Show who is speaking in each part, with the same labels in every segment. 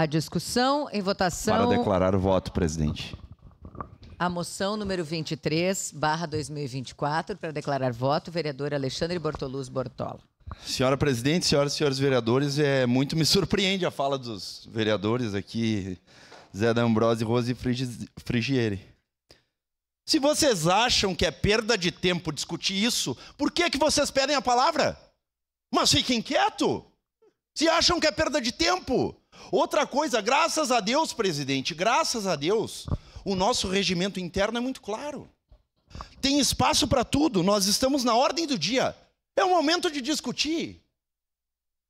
Speaker 1: A discussão em votação. Para
Speaker 2: declarar o voto, presidente.
Speaker 1: A moção número 23, barra 2024, para declarar voto, vereador Alexandre Bortoluz
Speaker 2: Bortola. Senhora presidente, senhoras e senhores vereadores, é, muito me surpreende a fala dos vereadores aqui, Zé D'Ambrosio e Rose Frigieri.
Speaker 1: Se vocês acham que é perda de tempo discutir isso, por que, que vocês pedem a palavra? Mas fiquem quieto! Se acham que é perda de tempo, Outra coisa, graças a Deus, presidente, graças a Deus, o nosso regimento interno é muito claro. Tem espaço para tudo, nós estamos na ordem do dia. É o momento de discutir.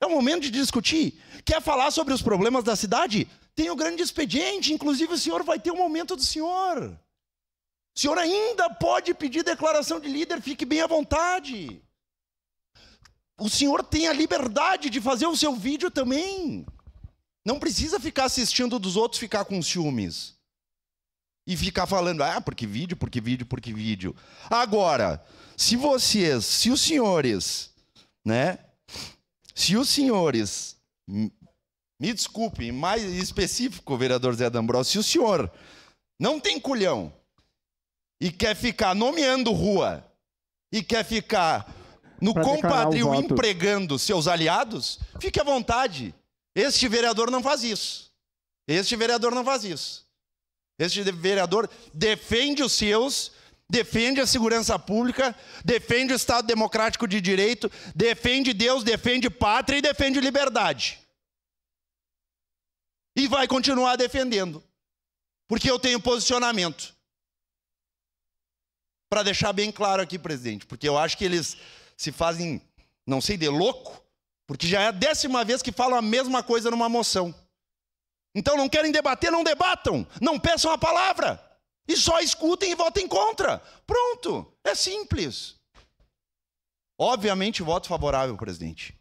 Speaker 1: É o momento de discutir. Quer falar sobre os problemas da cidade? Tem o grande expediente, inclusive o senhor vai ter o um momento do senhor. O senhor ainda pode pedir declaração de líder, fique bem à vontade. O senhor tem a liberdade de fazer o seu vídeo também. Não precisa ficar assistindo dos outros ficar com ciúmes. E ficar falando, ah, porque vídeo, porque vídeo, porque vídeo. Agora, se vocês, se os senhores,
Speaker 2: né? Se os senhores, me desculpem, mais específico, vereador Zé D'Ambrosio, se o senhor não tem culhão
Speaker 1: e quer ficar nomeando rua e quer ficar no compadrio empregando seus aliados, fique à vontade. Este vereador não faz isso. Este vereador não faz isso. Este vereador defende os seus, defende a segurança pública, defende o Estado democrático de direito, defende Deus, defende pátria e defende liberdade. E vai continuar defendendo, porque eu tenho posicionamento. Para deixar bem claro aqui, presidente, porque eu acho que eles se fazem, não sei, de louco, porque já é a décima vez que falam a mesma coisa numa moção. Então não querem debater, não debatam. Não peçam a palavra. E só escutem e votem contra. Pronto. É simples. Obviamente, voto favorável, presidente.